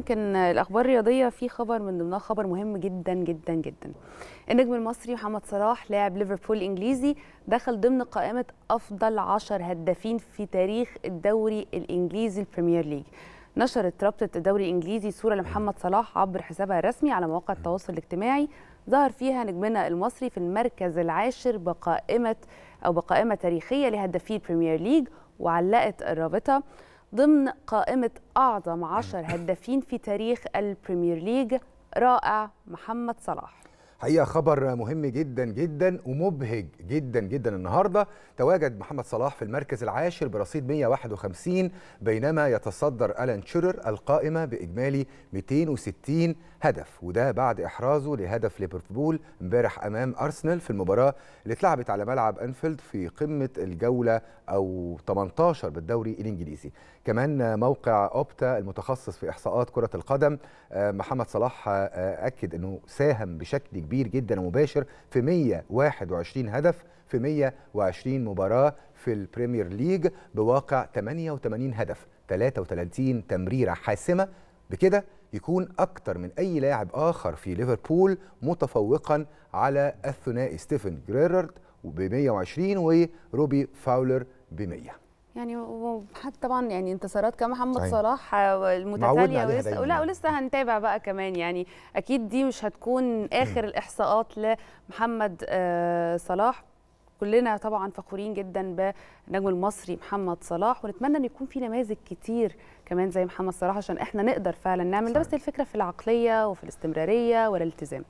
يمكن الاخبار الرياضيه في خبر من ضمنها خبر مهم جدا جدا جدا النجم المصري محمد صلاح لاعب ليفربول الانجليزي دخل ضمن قائمه افضل 10 هدافين في تاريخ الدوري الانجليزي البريمير ليج نشرت رابطه الدوري الانجليزي صوره لمحمد صلاح عبر حسابها الرسمي على مواقع التواصل الاجتماعي ظهر فيها نجمنا المصري في المركز العاشر بقائمه او بقائمه تاريخيه لهدافي البريمير ليج وعلقت الرابطه ضمن قائمة أعظم عشر هدافين في تاريخ البريمير ليج رائع محمد صلاح حقيقه خبر مهم جدا جدا ومبهج جدا جدا النهارده تواجد محمد صلاح في المركز العاشر برصيد 151 بينما يتصدر الان تشيرر القائمه باجمالي 260 هدف وده بعد احرازه لهدف ليفربول امبارح امام ارسنال في المباراه اللي اتلعبت على ملعب انفيلد في قمه الجوله او 18 بالدوري الانجليزي كمان موقع اوبتا المتخصص في احصاءات كره القدم آه، محمد صلاح آه، آه، اكد انه ساهم بشكل كبير كبير جدا ومباشر في 121 هدف في 120 مباراة في البريمير ليج بواقع 88 هدف 33 تمريرة حاسمة بكده يكون أكتر من أي لاعب آخر في ليفربول متفوقا على الثنائي ستيفن جريرارد ب 120 وروبي فاولر ب 100 يعني وحتى طبعا يعني انتصارات كمحمد صحيح. صلاح المتتاليه ولسه ولا ولسه هنتابع بقى كمان يعني اكيد دي مش هتكون اخر الاحصاءات لمحمد آه، صلاح كلنا طبعا فخورين جدا بالنجم المصري محمد صلاح ونتمنى ان يكون في نماذج كتير كمان زي محمد صلاح عشان احنا نقدر فعلا نعمل ده بس الفكره في العقليه وفي الاستمراريه والالتزام